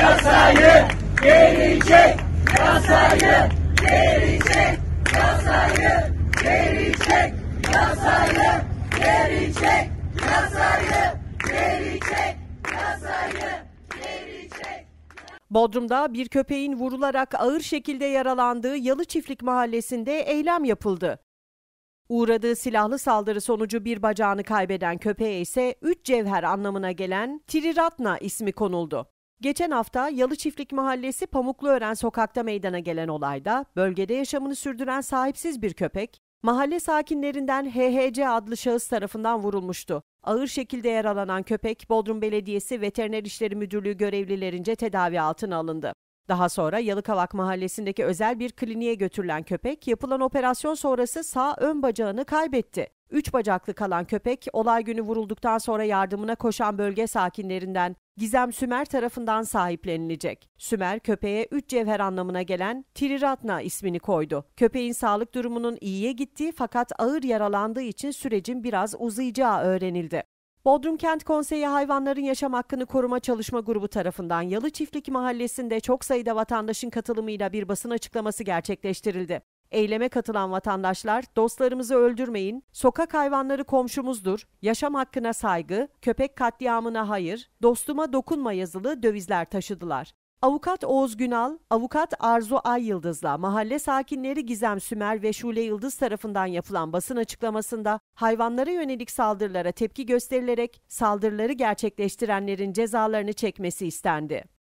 yasayı gelecek, yasayı gelecek, yasayı gelecek, yasayı gelecek, yasayı gelecek, yasayı Bodrum'da bir köpeğin vurularak ağır şekilde yaralandığı Yalı Çiftlik Mahallesi'nde eylem yapıldı. Uğradığı silahlı saldırı sonucu bir bacağını kaybeden köpeğe ise üç cevher anlamına gelen Triratna ismi konuldu. Geçen hafta Yalı Çiftlik Mahallesi Pamukluören sokakta meydana gelen olayda bölgede yaşamını sürdüren sahipsiz bir köpek, mahalle sakinlerinden HHC adlı şahıs tarafından vurulmuştu. Ağır şekilde yaralanan köpek Bodrum Belediyesi Veteriner İşleri Müdürlüğü görevlilerince tedavi altına alındı. Daha sonra Yalıkavak mahallesindeki özel bir kliniğe götürülen köpek yapılan operasyon sonrası sağ ön bacağını kaybetti. Üç bacaklı kalan köpek olay günü vurulduktan sonra yardımına koşan bölge sakinlerinden Gizem Sümer tarafından sahiplenilecek. Sümer köpeğe üç cevher anlamına gelen Tiriratna ismini koydu. Köpeğin sağlık durumunun iyiye gittiği fakat ağır yaralandığı için sürecin biraz uzayacağı öğrenildi. Bodrum Kent Konseyi Hayvanların Yaşam Hakkını Koruma Çalışma Grubu tarafından Yalı Çiftlik Mahallesi'nde çok sayıda vatandaşın katılımıyla bir basın açıklaması gerçekleştirildi. Eyleme katılan vatandaşlar dostlarımızı öldürmeyin, sokak hayvanları komşumuzdur, yaşam hakkına saygı, köpek katliamına hayır, dostuma dokunma yazılı dövizler taşıdılar. Avukat Oğuz Günal, Avukat Arzu Ay Yıldız'la mahalle sakinleri Gizem Sümer ve Şule Yıldız tarafından yapılan basın açıklamasında hayvanlara yönelik saldırılara tepki gösterilerek saldırıları gerçekleştirenlerin cezalarını çekmesi istendi.